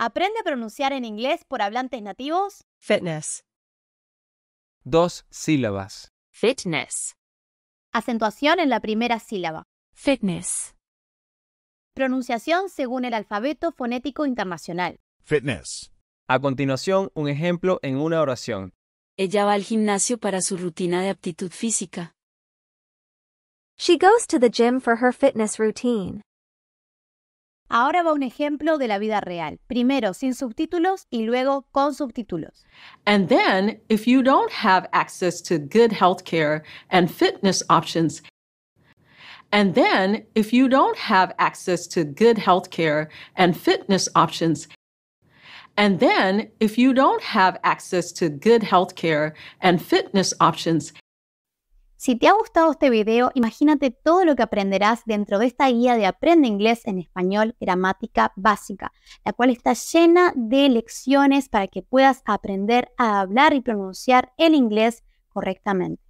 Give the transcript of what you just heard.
Aprende a pronunciar en inglés por hablantes nativos. Fitness. Dos sílabas. Fitness. Acentuación en la primera sílaba. Fitness. Pronunciación según el alfabeto fonético internacional. Fitness. A continuación, un ejemplo en una oración. Ella va al gimnasio para su rutina de aptitud física. She goes to the gym for her fitness routine. Ahora va un ejemplo de la vida real. Primero sin subtítulos y luego con subtítulos. And then, if you don't have access to good health care and fitness options, and then, if you don't have access to good care and fitness options, and then, if you don't have access to good healthcare and fitness options, si te ha gustado este video, imagínate todo lo que aprenderás dentro de esta guía de Aprende Inglés en Español Gramática Básica, la cual está llena de lecciones para que puedas aprender a hablar y pronunciar el inglés correctamente.